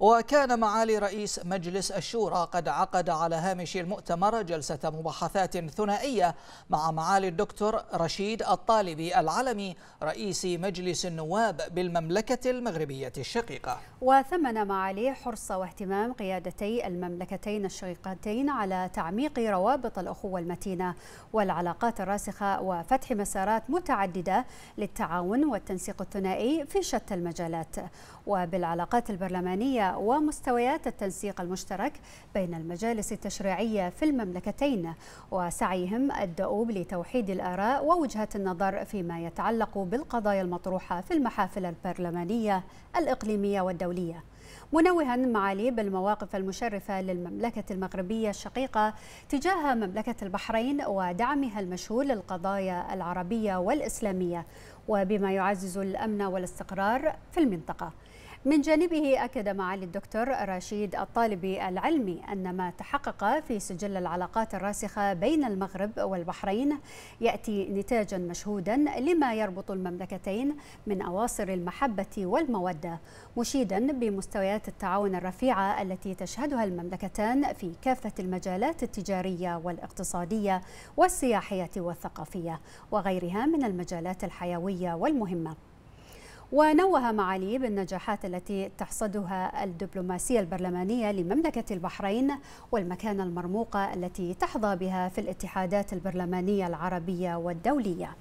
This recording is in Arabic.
وكان معالي رئيس مجلس الشورى قد عقد على هامش المؤتمر جلسة مباحثات ثنائية مع معالي الدكتور رشيد الطالبي العلمي رئيس مجلس النواب بالمملكة المغربية الشقيقة وثمن معالي حرص واهتمام قيادتي المملكتين الشقيقتين على تعميق روابط الأخوة المتينة والعلاقات الراسخة وفتح مسارات متعددة للتعاون والتنسيق الثنائي في شتى المجالات وبالعلاقات البرلمانية ومستويات التنسيق المشترك بين المجالس التشريعية في المملكتين وسعيهم الدؤوب لتوحيد الآراء ووجهات النظر فيما يتعلق بالقضايا المطروحة في المحافل البرلمانية الإقليمية والدولية منوها معالي بالمواقف المشرفة للمملكة المغربية الشقيقة تجاه مملكة البحرين ودعمها المشهور للقضايا العربية والإسلامية وبما يعزز الأمن والاستقرار في المنطقة من جانبه أكد معالي الدكتور رشيد الطالبي العلمي أن ما تحقق في سجل العلاقات الراسخة بين المغرب والبحرين يأتي نتاجا مشهودا لما يربط المملكتين من أواصر المحبة والمودة مشيدا بمستويات التعاون الرفيعة التي تشهدها المملكتان في كافة المجالات التجارية والاقتصادية والسياحية والثقافية وغيرها من المجالات الحيوية والمهمة ونوه معالي بالنجاحات التي تحصدها الدبلوماسية البرلمانية لمملكة البحرين والمكانة المرموقة التي تحظى بها في الاتحادات البرلمانية العربية والدولية